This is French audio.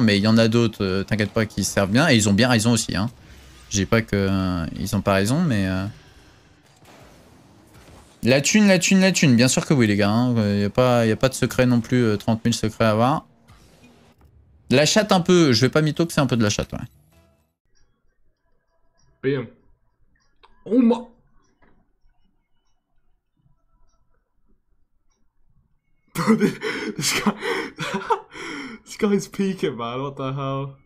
mais il y en a d'autres, euh, t'inquiète pas, qui servent bien. Et ils ont bien raison aussi. Hein. Je dis pas que euh, ils ont pas raison, mais... Euh, la thune, la thune, la thune. Bien sûr que oui, les gars. Il hein. n'y a, pas, a pas de secret non plus. 30 000 secrets à avoir. La chatte un peu. Je vais pas mytho que c'est un peu de la chatte, ouais. Oh, ma... This guy's peeking, man. What the hell?